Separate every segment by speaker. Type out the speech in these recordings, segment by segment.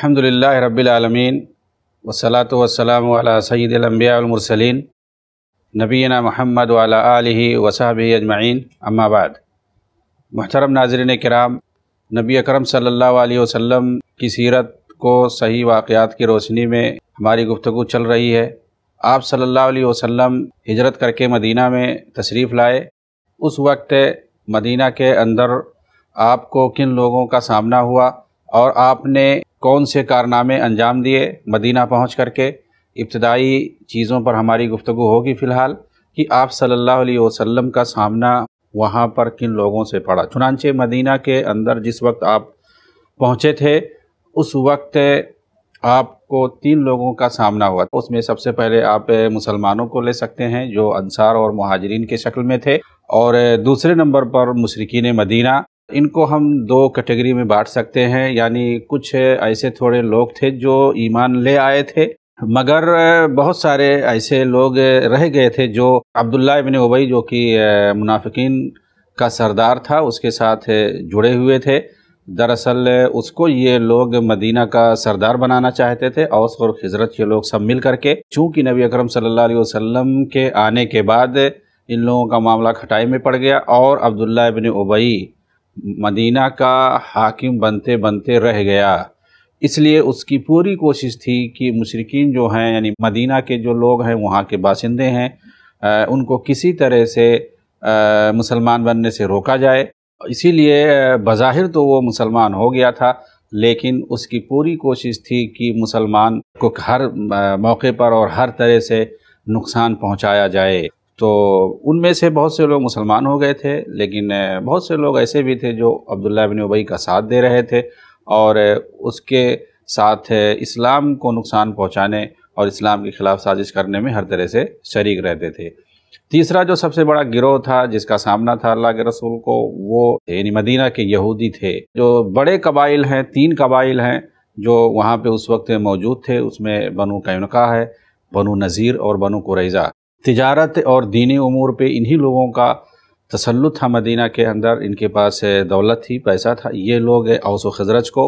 Speaker 1: अल्हम्दुलिल्लाह रबालमीन वसलात वसलाम सैदम्बियामरसलिन नबीना महमद वाला वसाब अजमाइन अम्माबाद महतरम नाजरन कराम नबी अकरम सल्लल्लाहु अलैहि वसल्लम की सीरत को सही वाक़ात की रोशनी में हमारी गुफ्तु चल रही है आप सल्लल्लाहु अलैहि वसल्लम हिजरत करके मदीना में तशरीफ़ लाए उस वक्त मदीना के अंदर आपको किन लोगों का सामना हुआ और आपने कौन से कारनामे अंजाम दिए मदीना पहुँच करके इब्तदाई चीज़ों पर हमारी गुफ्तु होगी फ़िलहाल कि आप सल्लल्लाहु अलैहि वसल्लम का सामना वहाँ पर किन लोगों से पड़ा चुनानचे मदीना के अंदर जिस वक्त आप पहुँचे थे उस वक्त आपको तीन लोगों का सामना हुआ उसमें सबसे पहले आप मुसलमानों को ले सकते हैं जो अंसार और महाजरीन के शक्ल में थे और दूसरे नंबर पर मशरकिन मदीना इनको हम दो कैटेगरी में बांट सकते हैं यानी कुछ ऐसे थोड़े लोग थे जो ईमान ले आए थे मगर बहुत सारे ऐसे लोग रह गए थे जो अब्दुल्ला इबन उबई जो कि मुनाफिकीन का सरदार था उसके साथ जुड़े हुए थे दरअसल उसको ये लोग मदीना का सरदार बनाना चाहते थे औस और हजरत ये लोग सब मिल करके चूँकि नबी अकरम सल्लल्लाहु अलैहि वसल्लम के आने के बाद इन लोगों का मामला खटाई में पड़ गया और अब्दुल्ला इबन उबई मदीना का हाकिम बनते बनते रह गया इसलिए उसकी पूरी कोशिश थी कि मशरकिन जो हैं यानी मदीना के जो लोग हैं वहाँ के बासिंदे हैं उनको किसी तरह से मुसलमान बनने से रोका जाए इसीलिए बज़ाहिर तो वो मुसलमान हो गया था लेकिन उसकी पूरी कोशिश थी कि मुसलमान को हर मौके पर और हर तरह से नुकसान पहुंचाया जाए तो उनमें से बहुत से लोग मुसलमान हो गए थे लेकिन बहुत से लोग ऐसे भी थे जो अब्दुल्ला बिन उबई का साथ दे रहे थे और उसके साथ इस्लाम को नुकसान पहुंचाने और इस्लाम के ख़िलाफ़ साजिश करने में हर तरह से शरीक रहते थे तीसरा जो सबसे बड़ा गिरोह था जिसका सामना था अल्लाह के रसूल को वो यानी मदीना के यहूदी थे जो बड़े कबाइल हैं तीन कबाइल हैं जो वहाँ पर उस वक्त मौजूद थे उसमें बनु कैनका है बनु नज़ीर और बनु कुरैज़ा तजारत और दीनी उमूर पर इन्हीं लोगों का तसलुत था मदीना के अंदर इनके पास दौलत थी पैसा था ये लोग अवस खजरज को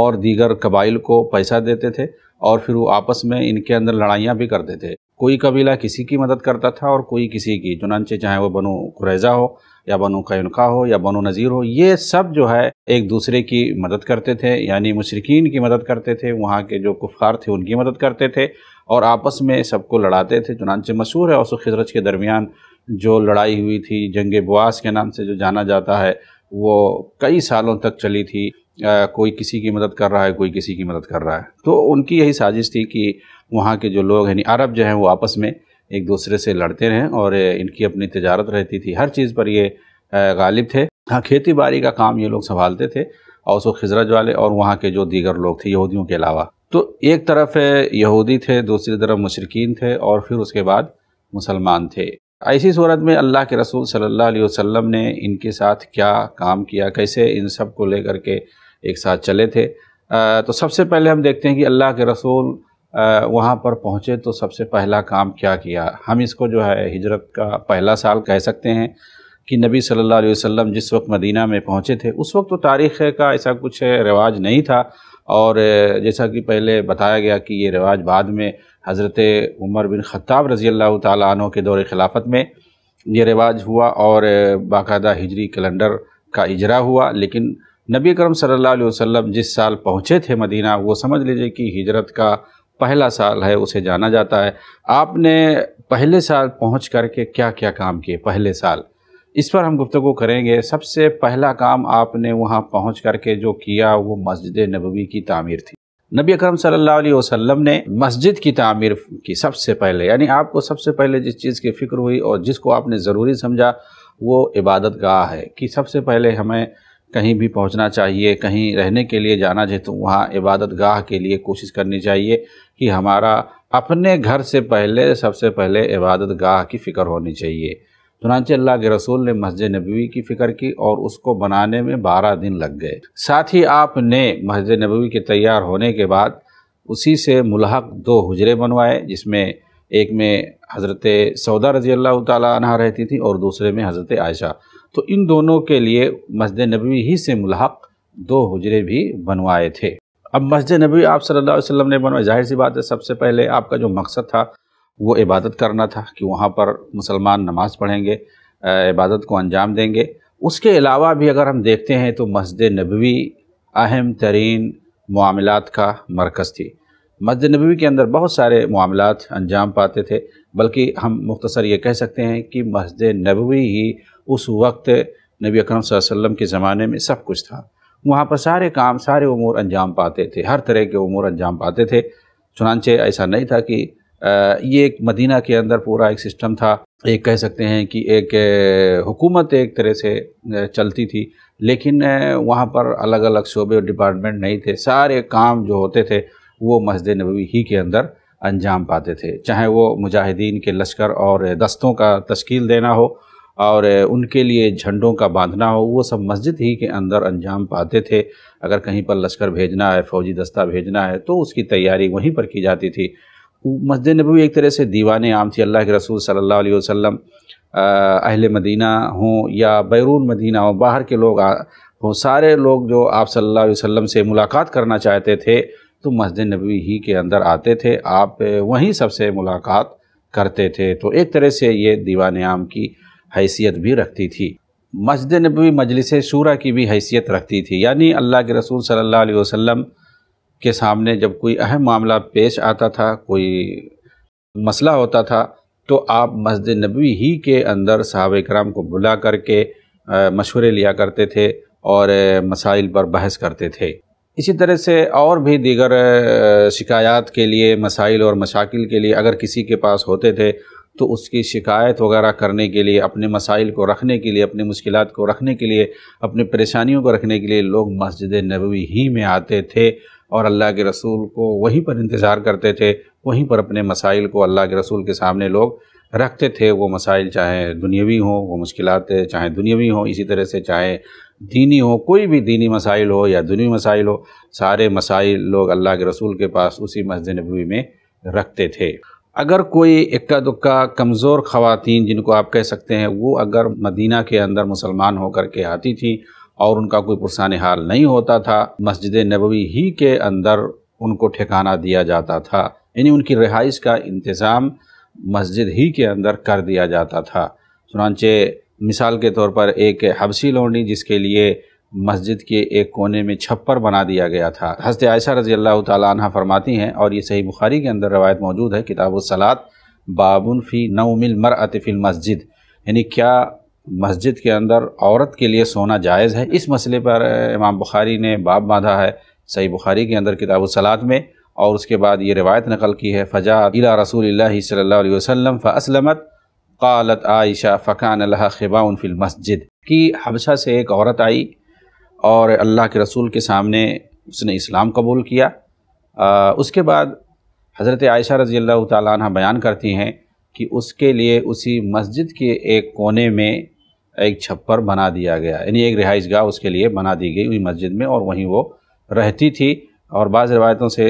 Speaker 1: और दीगर कबाइल को पैसा देते थे और फिर वो आपस में इनके अंदर लड़ाइयाँ भी करते थे कोई कबीला किसी की मदद करता था और कोई किसी की चुनानचे चाहे वो बनो कुरैज़ा हो या बनो कैनका हो या बनो नज़ीर हो ये सब जो है एक दूसरे की मदद करते थे यानी मशरकिन की मदद करते थे वहाँ के जो कुफार थे उनकी मदद करते थे और आपस में सबको लड़ाते थे चुनानचे मशहूर है और खजरज के दरमियान जो लड़ाई हुई थी जंग बवास के नाम से जो जाना जाता है वो कई सालों तक चली थी आ, कोई किसी की मदद कर रहा है कोई किसी की मदद कर रहा है तो उनकी यही साजिश थी कि वहाँ के जो लोग यानी अरब जो हैं वो आपस में एक दूसरे से लड़ते रहें और इनकी अपनी तजारत रहती थी हर चीज़ पर ये गालिब थे हाँ खेती बाड़ी का काम ये लोग संभालते थे और उसको खजरज वाले और वहाँ के जो दीगर लोग थे यहूदियों के अलावा तो एक तरफ है यहूदी थे दूसरी तरफ मुशरकिन थे और फिर उसके बाद मुसलमान थे ऐसी सूरत में अल्लाह के रसूल सल्लल्लाहु अलैहि वसल्लम ने इनके साथ क्या काम किया कैसे इन सब को लेकर के एक साथ चले थे आ, तो सबसे पहले हम देखते हैं कि अल्लाह के रसूल वहाँ पर पहुँचे तो सबसे पहला काम क्या किया हम इसको जो है हिजरत का पहला साल कह सकते हैं कि नबी सल्लल्लाहु अलैहि वसल्लम जिस वक्त मदीना में पहुँचे थे उस वक्त तो तारीख़ का ऐसा कुछ रिवाज नहीं था और जैसा कि पहले बताया गया कि ये रिवाज बाद में हज़रत उमर बिन ख़ाब रज़ी अल्लाह तनों के दौर खिलाफत में ये रिवाज हुआ और बाकायदा हिजरी कैलेंडर का इजरा हुआ लेकिन नबी करम सल्लल्लाहु अलैहि वसल्लम जिस साल पहुँचे थे मदीना वो समझ लीजिए कि हिजरत का पहला साल है उसे जाना जाता है आपने पहले साल पहुँच करके क्या क्या काम किए पहले साल इस पर हम गुफ्तु करेंगे सबसे पहला काम आपने वहाँ पहुँच करके जो किया वो मस्जिद नबवी की तमीर थी नबी अकरम सल्लल्लाहु अलैहि वसल्लम ने मस्जिद की तमीर की सबसे पहले यानी आपको सबसे पहले जिस चीज़ की फ़िक्र हुई और जिसको आपने ज़रूरी समझा वो इबादत गाह है कि सबसे पहले हमें कहीं भी पहुंचना चाहिए कहीं रहने के लिए जाना चाहिए तो वहाँ इबादत गाह के लिए कोशिश करनी चाहिए कि हमारा अपने घर से पहले सबसे पहले इबादत गाह की फ़िक्र होनी चाहिए चुनाच अल्लाह के रसूल ने मस्जिद नबी की फ़िक्र की और उसको बनाने में बारह दिन लग गए साथ ही आपने मस्जिद नबी के तैयार होने के बाद उसी से मुलहक दो हजरे बनवाए जिसमें एक में हज़रत सौदा रजी अल्लाह तह रहती थी और दूसरे में हज़रत आयशा तो इन दोनों के लिए मस्जिद नबी ही से मुलहक दो हजरे भी बनवाए थे अब मस्जिद नबी आप सल्लल्लाहु अलैहि वसल्लम ने बनवाए जाहिर सी बात है सबसे पहले आपका जो मकसद था वो इबादत करना था कि वहाँ पर मुसलमान नमाज़ पढ़ेंगे इबादत को अंजाम देंगे उसके अलावा भी अगर हम देखते हैं तो मस्जिद नबवी अहम तरीन मामलत का मरकज़ थी मस्जिद नबी के अंदर बहुत सारे मामलत अंजाम पाते थे बल्कि हम मुख्तसर ये कह सकते हैं कि मस्जिद नबवी ही उस वक्त नबी अकरम वसल्लम के ज़माने में सब कुछ था वहाँ पर सारे काम सारे अमूर अंजाम पाते थे हर तरह के अमूर अंजाम पाते थे चुनानचे ऐसा नहीं था कि ये एक मदीना के अंदर पूरा एक सिस्टम था एक कह सकते हैं कि एक हुकूमत एक तरह से चलती थी लेकिन वहाँ पर अलग अलग शोबे और डिपार्टमेंट नहीं थे सारे काम जो होते थे वो मस्जिद नबी ही के अंदर अंजाम पाते थे चाहे वो मुजाहिदीन के लश्कर और दस्तों का तश्कील देना हो और उनके लिए झंडों का बांधना हो वो सब मस्जिद ही के अंदर अंजाम पाते थे अगर कहीं पर लश्कर भेजना है फौजी दस्ता भेजना है तो उसकी तैयारी वहीं पर की जाती थी मस्जिद नबी एक तरह से दीवान आम थी अल्लाह के रसूल सल्लल्लाहु अलैहि वसल्लम अहल मदीना हों या बैरून मदीना हों बाहर के लोग हों सारे लोग जो आप सल्लल्लाहु अलैहि वसल्लम से मुलाकात करना चाहते थे तो मस्जिद नबी ही के अंदर आते थे आप वहीं सबसे मुलाकात करते थे तो एक तरह से ये दीवान आम की हैसियत भी रखती थी मस्जिद नबी मजलिस शूरा की भी हैसियत रखती थी यानी अल्लाह के रसूल सल्ला वसम के सामने जब कोई अहम मामला पेश आता था कोई मसला होता था तो आप मस्जिद नबी ही के अंदर साहब कराम को बुला करके मशवरे लिया करते थे और मसाइल पर बहस करते थे इसी तरह से और भी दीगर शिकायत के लिए मसाइल और मशाकिल के लिए अगर किसी के पास होते थे तो उसकी शिकायत वगैरह करने के लिए अपने मसाइल को रखने के लिए अपने मुश्किल को रखने के लिए अपनी परेशानियों को रखने के लिए लोग मस्जिद नबी ही में आते थे और अल्लाह के रसूल को वहीं पर इंतज़ार करते थे वहीं पर अपने मसाइल को अल्लाह के रसूल के सामने लोग रखते थे वो मसाइल चाहे दुनियावी हों वो मुश्किल चाहे दुनियावी हों इसी तरह से चाहे दीनी हो कोई भी दीनी मसाइल हो या दुनिया मसाइल हो सारे मसाइल लोग अल्लाह के रसूल के पास उसी मस्जिद नबी में रखते थे अगर कोई इक्का दुक्का कमज़ोर ख़वातीन जिनको आप कह सकते हैं वो अगर मदीना के अंदर मुसलमान होकर के आती थी और उनका कोई पुरसान हाल नहीं होता था मस्जिद नबवी ही के अंदर उनको ठिकाना दिया जाता था यानी उनकी रिहाइश का इंतज़ाम मस्जिद ही के अंदर कर दिया जाता था चुनानचे मिसाल के तौर पर एक हबसी लौंडी जिसके लिए मस्जिद के एक कोने में छप्पर बना दिया गया था हजरत आयशा रजी अल्लाह तह फरमाती हैं और ये सही बुखारी के अंदर रवायत मौजूद है किताब सलात बाबन फ़ी नौमिल मर अतफ़िल मस्जिद यानी क्या मस्जिद के अंदर औरत के लिए सोना जायज़ है इस मसले पर इमाम बुखारी ने बाब बांधा है सही बुखारी के अंदर किताब सलात में और उसके बाद ये रिवायत नकल की है फ़जा अला रसूल सल्ला वसम फ़सलमत कालत आयशा फ़कान अल्लाह फिल मस्जिद की हबशा से एक औरत आई और अल्लाह के रसूल के सामने उसने इस्लाम कबूल किया आ, उसके बाद हज़रत आयशा रज़ी अल्लाह तैन बयान करती हैं कि उसके लिए उसी मस्जिद के एक कोने में एक छप्पर बना दिया गया यानी एक रिहाइश गाह उसके लिए बना दी गई हुई मस्जिद में और वहीं वो रहती थी और बाज़ रवायतों से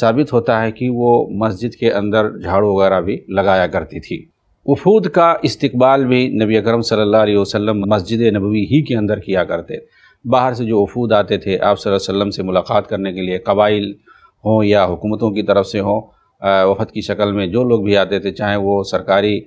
Speaker 1: साबित होता है कि वो मस्जिद के अंदर झाड़ू वगैरह भी लगाया करती थी वफूद का इस्तबाल भी नबी अकरम सल्लल्लाहु अलैहि वसल्लम मस्जिद नबवी ही के अंदर किया करते बाहर से जो वफूद आते थे आप वसल्लम से मुलाकात करने के लिए कबाइल हों या हुकूमतों की तरफ से हों वफद की शक्ल में जो लोग भी आते थे चाहे वो सरकारी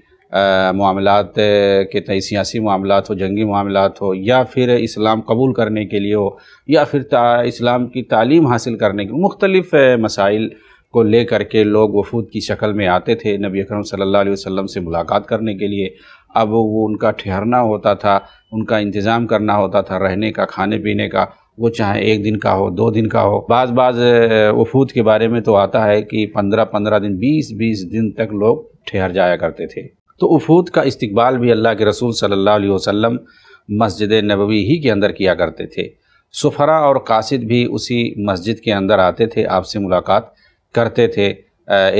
Speaker 1: मामला के तय सियासी मामला हो जंगी मामला हो या फिर इस्लाम कबूल करने के लिए हो या फिर इस्लाम की तालीम हासिल करने के मुख्तलिफ़ मसाइल को ले करके लोग वफूद की शक्ल में आते थे नबी अकरम सल्लल्लाहु अलैहि वसल्लम से मुलाकात करने के लिए अब वो उनका ठहरना होता था उनका इंतज़ाम करना होता था रहने का खाने पीने का वो चाहे एक दिन का हो दो दिन का हो बाज़ बाज़ वफूद के बारे में तो आता है कि पंद्रह पंद्रह दिन बीस बीस दिन तक लोग ठहर जाया करते थे तो उफूद का इस्तबाल भी अल्लाह के रसूल सल्लल्लाहु अलैहि वसल्लम मस्जिद नबवी ही के अंदर किया करते थे सफ़रा और कासिद भी उसी मस्जिद के अंदर आते थे आपसे मुलाकात करते थे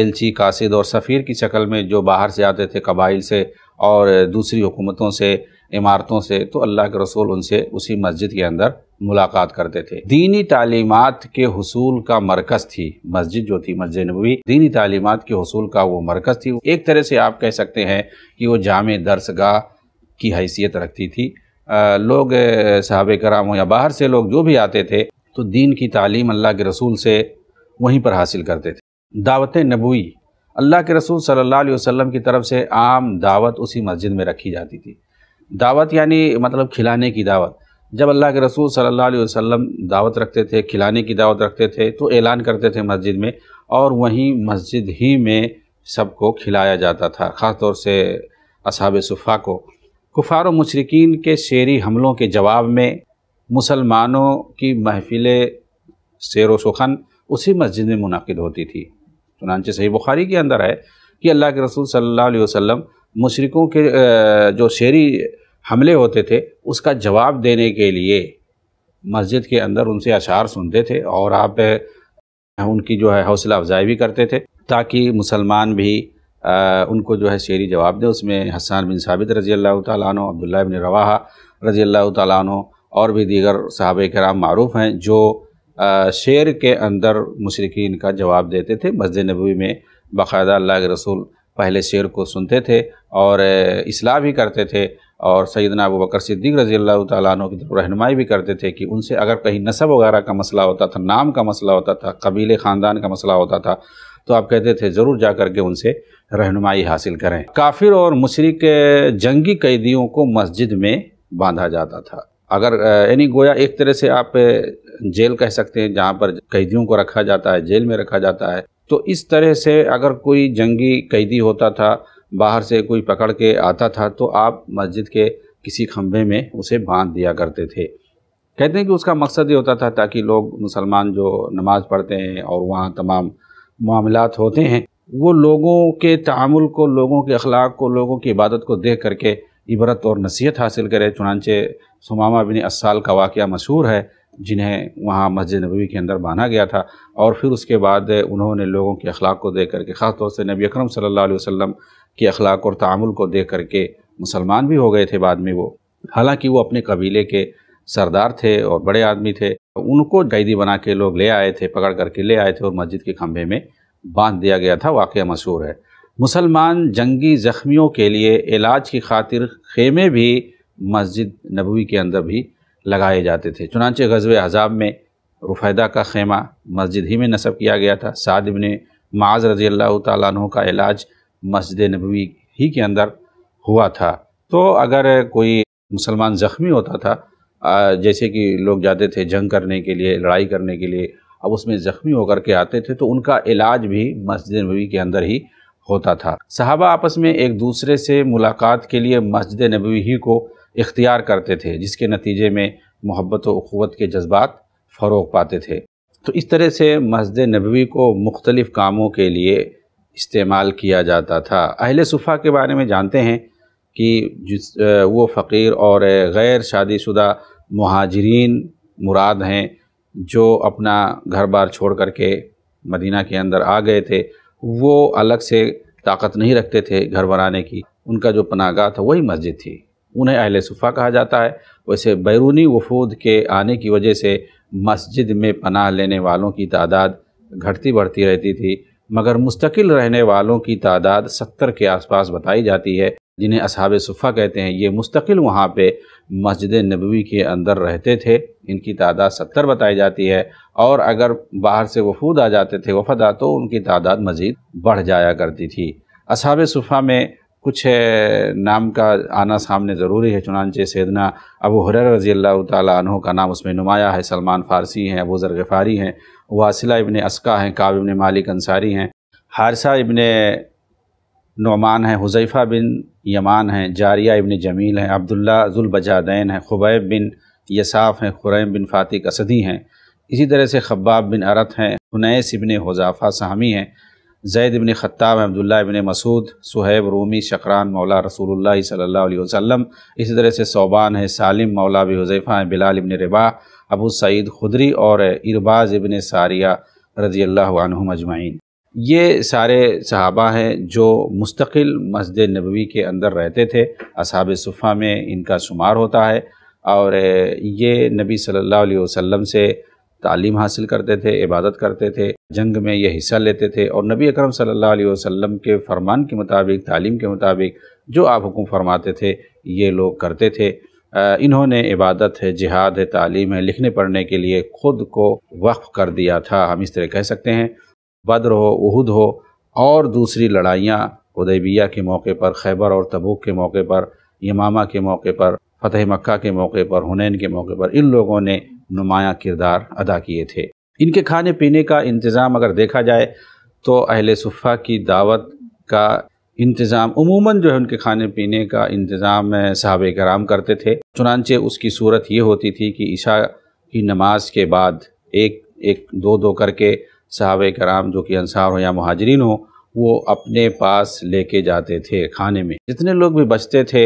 Speaker 1: एलची कासिद और सफ़ीर की शक्ल में जो बाहर से आते थे कबाइल से और दूसरी हुकूमतों से इमारतों से तो अल्लाह के रसूल उनसे उसी मस्जिद के अंदर मुलाकात करते थे दीनी तालीमत के हसूल का मरकज़ थी मस्जिद जो थी मस्जिद नबी दीनी तालीमत के हसूल का वो मरकज़ थी एक तरह से आप कह सकते हैं कि वो जाम दरसगाह की हैसियत रखती थी आ, लोग सहाब कराम या बाहर से लोग जो भी आते थे तो दीन की तालीम अल्लाह के रसूल से वहीं पर हासिल करते थे दावत नबोई अल्लाह के रसूल सल्लल्लाहु अलैहि वसल्लम की तरफ से आम दावत उसी मस्जिद में रखी जाती थी दावत यानी मतलब खिलाने की दावत जब अल्लाह के रसूल सल्लल्लाहु अलैहि वसल्लम दावत रखते थे खिलाने की दावत रखते थे तो ऐलान करते थे मस्जिद में और वहीं मस्जिद ही में सबको खिलाया जाता था ख़ास तौर से असाब सुफ़ा को कुफार मशरकिन के शेरी हमलों के जवाब में मुसलमानों की महफिल शेर व सुखन उसी मस्जिद में मुनद होती थी चुनानचे सही बुखारी के अंदर है कि अल्लाह के रसूल सल्ला वसम मशरकों के जो शेरी हमले होते थे उसका जवाब देने के लिए मस्जिद के अंदर उनसे अशार सुनते थे और आप उनकी जो है हौसला अफजाई भी करते थे ताकि मुसलमान भी आ, उनको जो है शेरी जवाब दें उसमें हसन बिन साबित रज़ी अल्लाह तु अब्दुल्ल बिन रवाहा रज़ी अल्लाह तु और भी दीगर साहब कराम मरूफ़ हैं जो आ, शेर के अंदर मशरकिन का जवाब देते थे मस्जिद नबी में बाकायदा अल्लाह के रसूल पहले शेर को सुनते थे और इसलाह भी करते थे और सैदना अबू बकर सिद्दीक रजी अल्लाह तु की तरफ रहनुमाई भी करते थे कि उनसे अगर कहीं नसब वगैरह का मसला होता था नाम का मसला होता था कबीले ख़ानदान का मसला होता था तो आप कहते थे ज़रूर जा कर के उनसे रहनुमाई हासिल करें काफिर और मशरक जंगी कैदियों को मस्जिद में बांधा जाता था अगर यानी गोया एक तरह से आप जेल कह सकते हैं जहाँ पर कैदियों को रखा जाता है जेल में रखा जाता है तो इस तरह से अगर कोई जंगी कैदी होता था बाहर से कोई पकड़ के आता था तो आप मस्जिद के किसी खम्भे में उसे बांध दिया करते थे कहते हैं कि उसका मकसद ये होता था ताकि लोग मुसलमान जो नमाज़ पढ़ते हैं और वहाँ तमाम मामलात होते हैं वो लोगों के तामुल को लोगों के अखलाक को लोगों की इबादत को देख करके इबरत और नसीहत हासिल करे चुनानचे सुमामा बिन असाल का वाक़ मशहूर है जिन्हें वहाँ मस्जिद नबी के अंदर बांधा गया था और फिर उसके बाद उन्होंने लोगों के अखलाक को देख करके ख़ास तौर से नबी अक्रम सल्ला वसम के अखलाक और तामुल को देख करके मुसलमान भी हो गए थे बाद में वो हालांकि वो अपने कबीले के सरदार थे और बड़े आदमी थे उनको कैदी बना के लोग ले आए थे पकड़ करके ले आए थे और मस्जिद के खंभे में बांध दिया गया था वाक़ मशहूर है मुसलमान जंगी ज़ख्मियों के लिए इलाज की खातिर खेमे भी मस्जिद नबवी के अंदर भी लगाए जाते थे चुनाचे गजब अजाब में रुफैदा का खेमा मस्जिद ही में नसब किया गया था सादिब ने माज रज़ी अल्लाह तु का इलाज मस्जिद नबवी ही के अंदर हुआ था तो अगर कोई मुसलमान ज़ख्मी होता था जैसे कि लोग जाते थे जंग करने के लिए लड़ाई करने के लिए अब उसमें ज़ख्मी होकर के आते थे तो उनका इलाज भी मस्जिद नबी के अंदर ही होता था सहाबा आपस में एक दूसरे से मुलाकात के लिए मस्जिद नबी ही को इख्तियार करते थे जिसके नतीजे में मोहब्बत अखवत के जज्बात फ़रोग पाते थे तो इस तरह से मस्जिद नबी को मुख्तलिफ़ कामों के लिए इस्तेमाल किया जाता था अहल सुफ़ा के बारे में जानते हैं कि जिस वो फ़कीर और गैर शादीशुदा महाजरीन मुराद हैं जो अपना घर बार छोड़ कर के मदीना के अंदर आ गए थे वो अलग से ताकत नहीं रखते थे घर बनाने की उनका जो पनागा था वही मस्जिद थी उन्हें अहल सुफ़ा कहा जाता है वैसे बैरूनी वफूद के आने की वजह से मस्जिद में पनाह लेने वालों की तादाद घटती बढ़ती रहती थी मगर मुस्तकिल रहने वालों की तादाद सत्तर के आसपास बताई जाती है जिन्हें असहाब सुफ़ा कहते हैं ये मुस्तकिल वहाँ पे मस्जिद नबी के अंदर रहते थे इनकी तादाद सत्तर बताई जाती है और अगर बाहर से वफूद आ जाते थे वफदा तो उनकी तादाद मज़ीद बढ़ जाया करती थी असहाब सुफ़ा में कुछ नाम का आना सामने ज़रूरी है चुनानचे सैदना अबू हर रज़ी अल्लाह तहों का नाम उसमें नुमाया है सलमान फ़ारसी हैं अबू ज़र हैं वासिला इबन असका हैं काब इबन मालिक अंसारी हैं हारसा इबन नमान हैं हुज़ैफ़ा बिन यमान हैं जारिया इबन जमील हैं अब्दुल्ला जुलबजादैन हैं खुबैब बिन यसाफ़ हैं खुरैम बिन फ़ातिक असदी हैं इसी तरह से खब्बाब बिन अरत हैं हुनैस इबन हुजाफ़ा सहमी हैं जैद इबन ख़त्ताब अब्दुल्ला इबन मसूद सुहैब रूमी शकरान मौला रसूल सल्ला वसम इसी तरह से सोबान है सालिम मौला हज़ैफ़ा हैं बिलाल इबन रबा अबू सईद खुदरी और इरबाज़ इबन सारिया रज़ी अल्लाह अजमाइन ये सारे सहाबा हैं जो मुस्तकिल मस्जिद नबवी के अंदर रहते थे असहाब सुफ़ा में इनका शुमार होता है और ये नबी सल्लल्लाहु अलैहि वसल्लम से तालीम हासिल करते थे इबादत करते थे जंग में ये हिस्सा लेते थे और नबी अकरम सल्लल्लाहु अलैहि वसल्लम के फरमान के मुताबिक तालीम के मुताबिक जो आप हुक्म फरमाते थे ये लोग करते थे इन्होंने इबादत है जिहाद है तालीम है लिखने पढ़ने के लिए ख़ुद को वक्फ़ कर दिया था हम इस तरह कह सकते हैं बद्र हो उहद हो और दूसरी लड़ाइयाँ उदैबिया के मौके पर खैबर और तबूक के मौके पर यमामा के मौके पर फतेह मक्का के मौके पर हुनैन के मौके पर इन लोगों ने नुमाया किरदार अदा किए थे इनके खाने पीने का इंतज़ाम अगर देखा जाए तो अहल सुफ़ा की दावत का इंतज़ाम उमूमन जो है उनके खाने पीने का इंतज़ाम साहब कराम करते थे चुनानचे उसकी सूरत ये होती थी कि ईशा की नमाज के बाद एक एक दो दो करके साहब कराम जो कि अंसार हो या महाजरीन हो वो अपने पास लेके जाते थे खाने में जितने लोग भी बचते थे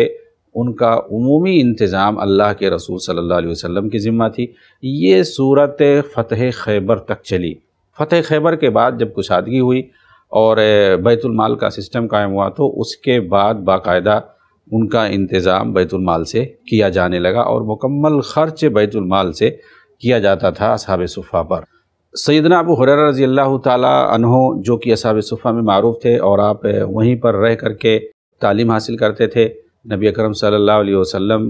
Speaker 1: उनका उमूमी इंतज़ाम अल्लाह के रसूल सल्लल्लाहु अलैहि वसल्लम की ज़िम्मा थी ये सूरत फ़तह खैबर तक चली फ़तह खैबर के बाद जब कुशादगी हुई और बैतुलमाल का सिस्टम कायम हुआ तो उसके बाद बाकायदा उनका इंतज़ाम बैतुलमाल से किया जाने लगा और मुकम्मल ख़र्च बैतुलमाल से किया जाता था असहाब सुफ़ा पर सैदना अबू हुरर रजी अल्लाह तहो जो कि असहाब सुफ़ा में मरूफ़ थे और आप वहीं पर रह करके तालीम हासिल करते थे नबी अकरम सल्लल्लाहु अलैहि वसल्लम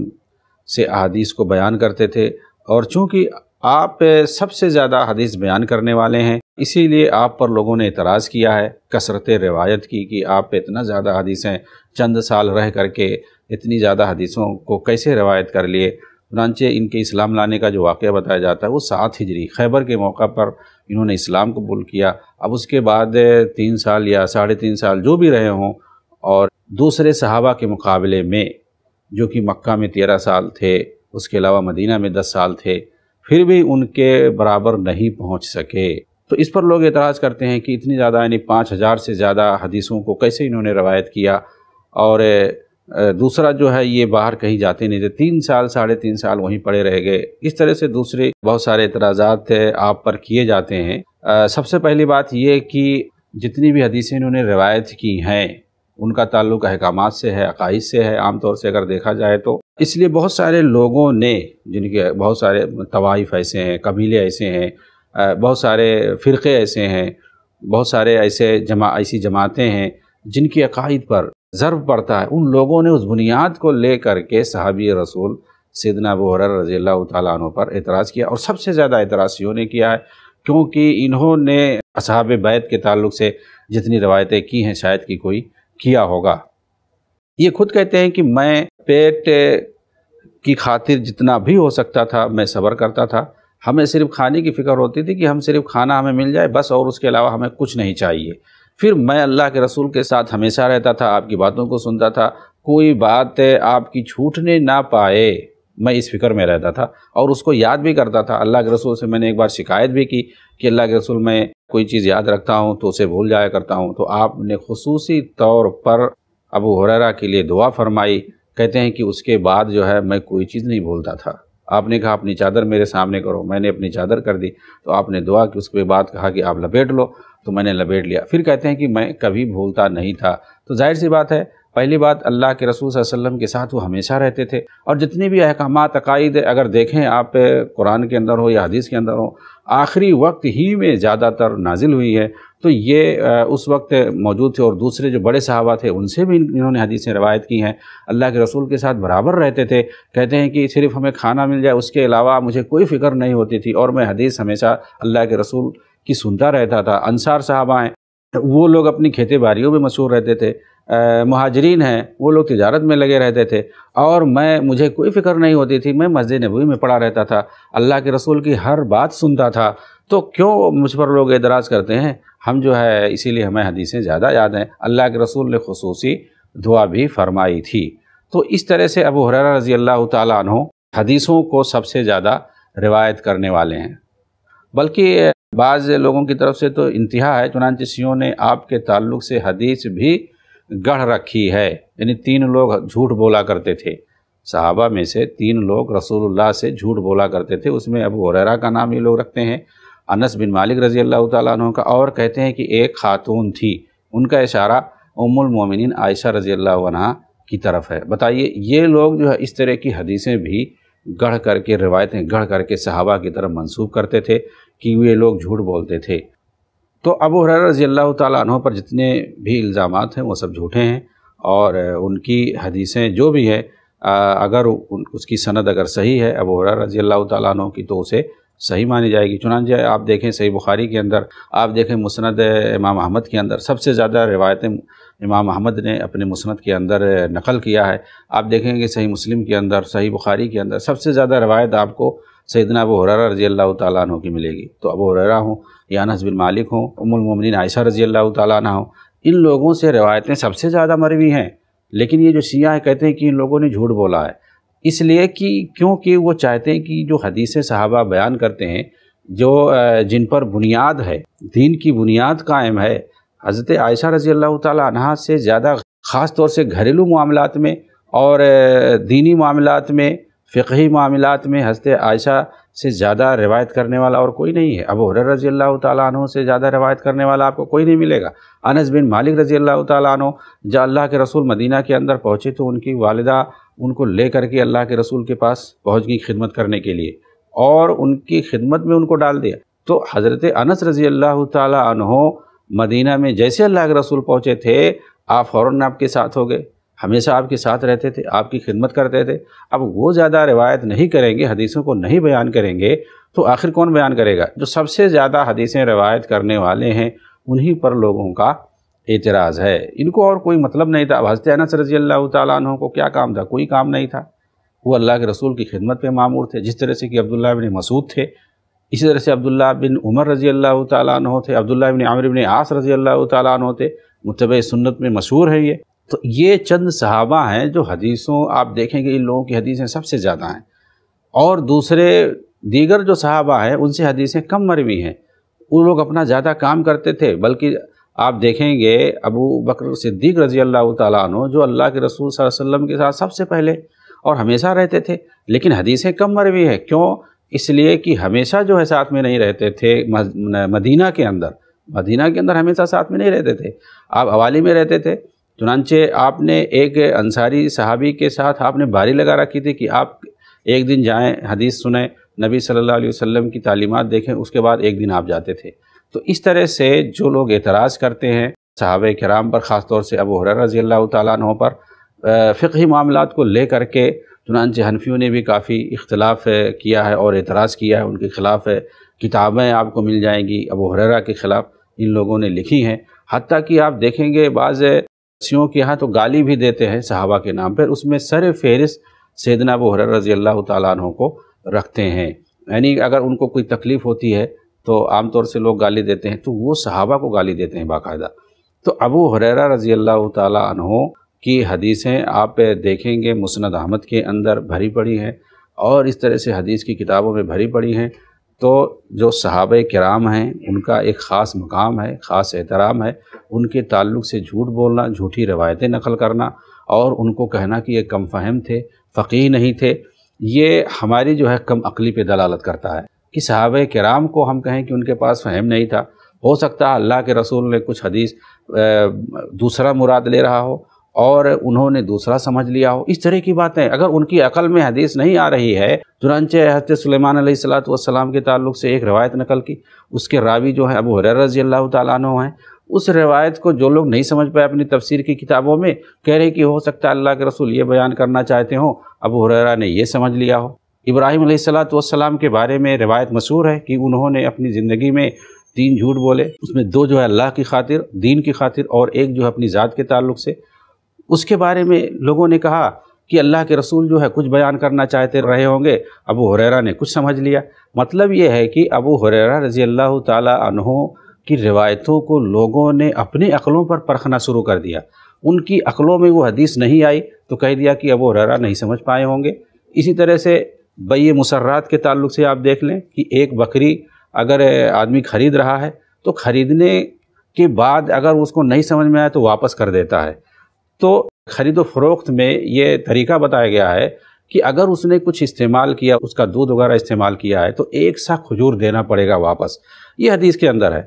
Speaker 1: से अदीस को बयान करते थे और चूँकि आप सबसे ज़्यादा हदीस बयान करने वाले हैं इसीलिए आप पर लोगों ने इतराज़ किया है कसरत रिवायत की कि आप इतना ज़्यादा हदीसें चंद साल रह करके इतनी ज़्यादा हदीसों को कैसे रिवायत कर लिए चुनानचे इनके इस्लाम लाने का जो वाक़ बताया जाता है वो सात हिजरी खैबर के मौका पर इन्होंने इस्लाम कबूल किया अब उसके बाद तीन साल या साढ़े तीन साल जो भी रहे हों और दूसरे सहाबा के मुकाबले में जो कि मक्का में तेरह साल थे उसके अलावा मदीना में दस साल थे फिर भी उनके बराबर नहीं पहुंच सके तो इस पर लोग एतराज़ करते हैं कि इतनी ज़्यादा यानी पाँच हज़ार से ज़्यादा हदीसों को कैसे इन्होंने रवायत किया और दूसरा जो है ये बाहर कहीं जाते नहीं थे तीन साल साढ़े तीन साल वहीं पड़े रह गए इस तरह से दूसरे बहुत सारे एतराज़ात आप पर किए जाते हैं सबसे पहली बात ये कि जितनी भी हदीसें इन्होंने रवायत की हैं उनका ताल्लुक अहकाम से है अकाइद से है आमतौर से अगर देखा जाए तो इसलिए बहुत सारे लोगों ने जिनके बहुत सारे तवाइफ ऐसे हैं कबीले ऐसे हैं बहुत सारे फ़िरक़े ऐसे हैं बहुत सारे ऐसे जमा ऐसी जमातें हैं जिनकी अकाइद पर ज़र्व पड़ता है उन लोगों ने उस बुनियाद को ले करके सहाबी रसूल सिदना बहर रज़ी तु पर एतराज़ किया और सबसे ज़्यादा एतराज़ इन्होंने ने किया है क्योंकि इन्होंने असहाब बैत के ताल्लुक से जितनी रवायतें की हैं शायद की कोई किया होगा ये खुद कहते हैं कि मैं पेट की खातिर जितना भी हो सकता था मैं सब्र करता था हमें सिर्फ खाने की फ़िक्र होती थी कि हम सिर्फ खाना हमें मिल जाए बस और उसके अलावा हमें कुछ नहीं चाहिए फिर मैं अल्लाह के रसूल के साथ हमेशा रहता था आपकी बातों को सुनता था कोई बात आपकी छूटने ना पाए मैं इस फिक्र में रहता था और उसको याद भी करता था अल्लाह के रसूल से मैंने एक बार शिकायत भी की कि अल्लाह के रसूल मैं कोई चीज़ याद रखता हूँ तो उसे भूल जाया करता हूँ तो आपने खसूसी तौर पर अबू हुररा के लिए दुआ फरमाई कहते हैं कि उसके बाद जो है मैं कोई चीज़ नहीं भूलता था आपने कहा अपनी चादर मेरे सामने करो मैंने अपनी चादर कर दी तो आपने दुआ की उसके बाद कहा कि आप लपेट लो तो मैंने लपेट लिया फिर कहते हैं कि मैं कभी भूलता नहीं था तो जाहिर सी बात है पहली बात अल्लाह के रसूल वसल्लम के साथ वो हमेशा रहते थे और जितने भी अहकाम अकायद अगर देखें आप कुरान के अंदर हो या हदीस के अंदर हो आखिरी वक्त ही में ज़्यादातर नाजिल हुई है तो ये उस वक्त मौजूद थे और दूसरे जो बड़े सहाबा थे उनसे भी इन्होंने हदीसें रवायत की हैं अल्लाह के रसूल के साथ बराबर रहते थे कहते हैं कि सिर्फ हमें खाना मिल जाए उसके अलावा मुझे कोई फ़िक्र नहीं होती थी और मैं हदीस हमेशा अल्लाह के रसूल की सुनता रहता था अनसार साहबा हैं वो लोग अपनी खेती बाड़ियों में मशहूर रहते थे महाजरीन हैं वो लोग तजारत में लगे रहते थे और मैं मुझे कोई फ़िक्र नहीं होती थी मैं मस्जिद नबी में पड़ा रहता था अल्लाह के रसूल की हर बात सुनता था तो क्यों मुझ पर लोग एतराज़ करते हैं हम जो है इसीलिए हमें हदीसें ज़्यादा याद हैं अल्लाह के रसूल ने खसूसी दुआ भी फरमाई थी तो इस तरह से अबू हर रज़ी अल्लाह तदीसों को सबसे ज़्यादा रिवायत करने वाले हैं बल्कि बाज़ लोगों की तरफ से तो इंतहा है चुनानचे सियों ने आपके ताल्लुक से हदीस भी गढ़ रखी है यानी तीन लोग झूठ बोला करते थे सहाबा में से तीन लोग रसूलुल्लाह से झूठ बोला करते थे उसमें अबू हरेरा का नाम ये लोग रखते हैं अनस बिन मालिक रज़ी अल्लाह तु का और कहते हैं कि एक खातून थी उनका इशारा उमुलमोमिन आयशा रज़ी अल्लाह की तरफ है बताइए ये लोग जो है इस तरह की हदीसें भी गढ़ करके रिवायतें गढ़ करके सहाबा की तरफ मंसूब करते थे कि वे लोग झूठ बोलते थे तो अबू हर रजी अल्लाह तहों पर जितने भी इल्ज़ाम हैं वो सब झूठे हैं और उनकी हदीसें जो भी हैं अगर उसकी सनद अगर सही है अबू हर रजी अल्लाह तनों की तो उसे सही मानी जाएगी चुनानचे आप देखें सही बुखारी के अंदर आप देखें मुसंद इमाम अहमद के अंदर सबसे ज़्यादा रिवायतें इमाम अहमद ने अपने मुसनत के अंदर नकल किया है आप देखेंगे सही मुस्लिम के अंदर सही बुखारी के अंदर सबसे ज़्यादा रवायत आपको सैदना अब हर रजी अल्लाह तु की मिलेगी तो अब हुरारा हों या बिन मालिक हों उमुलमिन आयशा रजी अल्लाह तह इन लोगों से रवायतें सबसे ज़्यादा मरवी हैं लेकिन ये जो शिया है कहते हैं कि इन लोगों ने झूठ बोला है इसलिए कि क्योंकि वो चाहते हैं कि जो हदीस साहबा बयान करते हैं जो जिन पर बुनियाद है दीन की बुनियाद कायम है हज़रत आयशा रज़ी अल्लाह तह से ज़्यादा ख़ास तौर से घरेलू मामलात में और दीनी मामलात में फ़िकी मामलात में हज़रत आयशा से ज़्यादा रिवायत करने वाला और कोई नहीं है अब हुर रज़ी अल्लाह तु से ज़्यादा रिवायत करने वाला आपको कोई नहीं मिलेगा अनस बिन मालिक रज़ी अल्लाह तु जब अल्लाह के रसूल मदीना के अंदर पहुँचे तो उनकी वालदा उनको ले करके अल्लाह के रसूल के पास पहुँच गई खिदमत करने के लिए और उनकी खिदमत में उनको डाल दिया तो हज़रत अनस रज़ी अल्लाह तु मदीना में जैसे अल्लाह के रसूल पहुँचे थे आप फ़ौर आपके साथ हो गए हमेशा आपके साथ रहते थे आपकी खिदमत करते थे अब वो ज़्यादा रिवायत नहीं करेंगे हदीसों को नहीं बयान करेंगे तो आखिर कौन बयान करेगा जो सबसे ज़्यादा हदीसें रिवायत करने वाले हैं उन्हीं पर लोगों का एतराज़ है इनको और कोई मतलब नहीं था अब हजरत अनस रजी अल्लाह तु को क्या काम था कोई काम नहीं था वो अल्लाह के रसूल की खिदमत पे मामूर थे जिस तरह से कि अब्दुल्ला बिन मसूद थे इसी तरह से अब्दुल्ला बिन उमर रज़ी अल्लाह तु थे अब्दुल्ला बिन आमिर बिन आस रज़ी अल्लाह तु थे मुतब सुन्नत में मशहूर है ये तो ये चंद सहाबा हैं जो हदीसों आप देखेंगे इन लोगों की हदीसें सबसे ज़्यादा हैं और दूसरे दीगर जो सहाबा हैं उनसे हदीसें कम मरवी हैं वो लोग अपना ज़्यादा काम करते थे बल्कि आप देखेंगे अबू बकर सिद्दीक रज़ी अल्लाह तु जो अल्लाह के रसूल वसल्लम के साथ सबसे पहले और हमेशा रहते थे लेकिन हदीसें कम मरवी हैं क्यों इसलिए कि हमेशा जो है साथ में नहीं रहते थे मदीना के अंदर मदीना के अंदर हमेशा साथ में नहीं रहते थे आप हवाली में रहते थे चुनानचे आपने एक अंसारी सहाबी के साथ आपने बारी लगा रखी थी कि आप एक दिन जाएं हदीस सुने नबी सल्लल्लाहु अलैहि वसल्लम की तालीमत देखें उसके बाद एक दिन आप जाते थे तो इस तरह से जो लोग एतराज़ करते हैं साहब कराम पर ख़ास तौर से अबू हुरर रज़ी अल्लाह तहों पर फ़िकी मामला को ले करके चुनानचे हनफियों ने भी काफ़ी इख्तलाफ किया है और एतराज़ किया है उनके ख़िलाफ़ किताबें आपको मिल जाएंगी अब हररा के ख़िलाफ़ इन लोगों ने लिखी हैं हती कि आप देखेंगे बाज़ सियों के यहाँ तो गाली भी देते हैं सहाबा के नाम पर उसमें सर फहरिस सैदना अबू हर रज़ी अल्लाह तु को रखते हैं यानी अगर उनको कोई तकलीफ़ होती है तो आमतौर से लोग गाली देते हैं तो वो सहाबा को गाली देते हैं बाकायदा तो अबू हरेरा रज़ी अल्लाह तहों की हदीसें आप देखेंगे मुसनद अहमद के अंदर भरी पड़ी हैं और इस तरह से हदीस की किताबों में भरी पड़ी हैं तो जो सहाब कराम हैं उनका एक ख़ास मकाम है ख़ास एहतराम है उनके ताल्लुक से झूठ बोलना झूठी रवायतें नकल करना और उनको कहना कि ये कम फहम थे फ़कीह नहीं थे ये हमारी जो है कम अकली पे दलालत करता है कि सहाब कराम को हम कहें कि उनके पास फहम नहीं था हो सकता है अल्लाह के रसूल ने कुछ हदीस दूसरा मुराद ले रहा हो और उन्होंने दूसरा समझ लिया हो इस तरह की बातें अगर उनकी अकल में हदीस नहीं आ रही है चुनानच हजरत सलेमान सलाम के ताल्लुक से एक रवायत नकल की उसके रावी जो है अबू हर रजी अल्लाह तु हैं उस रवायत को जो लोग नहीं समझ पाए अपनी तफसीर की किताबों में कह रहे कि हो सकता है अल्लाह के रसूल ये बयान करना चाहते हों अबू हुररा ने यह समझ लिया हो इब्राहिम सलाम के बारे में रवायत मशहूर है कि उन्होंने अपनी ज़िंदगी में तीन झूठ बोले उसमें दो जो है अल्लाह की खातिर दीन की खातिर और एक जो है अपनी ज़ात के ताल्लुक से उसके बारे में लोगों ने कहा कि अल्लाह के रसूल जो है कुछ बयान करना चाहते रहे होंगे अबू हुररा ने कुछ समझ लिया मतलब ये है कि अबू हुररा रज़ी अल्लाह तहों की रिवायतों को लोगों ने अपनी अक़लों पर परखना शुरू कर दिया उनकी अक़लों में वो हदीस नहीं आई तो कह दिया कि अबू हुररा नहीं समझ पाए होंगे इसी तरह से बई मुसर्रात के ताल्लुक से आप देख लें कि एक बकरी अगर आदमी ख़रीद रहा है तो ख़रीदने के बाद अगर उसको नहीं समझ में आया तो वापस कर देता है तो ख़रीदो फरोख्त में ये तरीका बताया गया है कि अगर उसने कुछ इस्तेमाल किया उसका दूध वगैरह इस्तेमाल किया है तो एक सा खजूर देना पड़ेगा वापस ये हदीस के अंदर है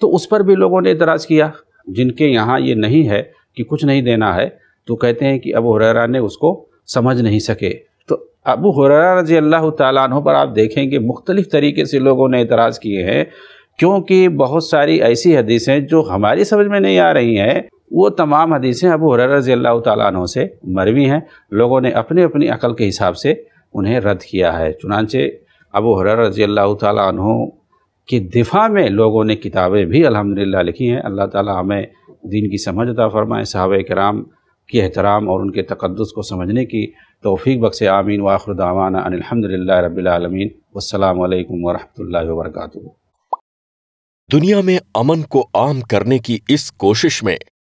Speaker 1: तो उस पर भी लोगों ने इतराज़ किया जिनके यहाँ ये नहीं है कि कुछ नहीं देना है तो कहते हैं कि अबू हुररा ने उसको समझ नहीं सके तो अबू हुररा रजी अल्लाह तु पर आप देखेंगे मुख्तलिफ़ तरीके से लोगों ने इतराज़ किए हैं क्योंकि बहुत सारी ऐसी हदीसें जो हमारी समझ में नहीं आ रही हैं वो तमाम हदीसें अबू हुरर रज़ी अल्लाह तन से मरवी हैं लोगों ने अपने अपनी अकल के हिसाब से उन्हें रद्द किया है चुनानचे अबू हर रज़ी अल्लाह तु की दिफा में लोगों ने किताबें भी अल्हम्दुलिल्लाह लिखी हैं अल्लाह ताला हमें दीन की समझ अता फ़रमाए साहब कराम के एहतराम और उनके तकदस को समझने की तोफ़ी बख्स आमीन वाखर दावाना अनिलहमदिल्ला वालकम अल्लाम वरहमल वर्क दुनिया में अमन को आम करने की इस कोशिश में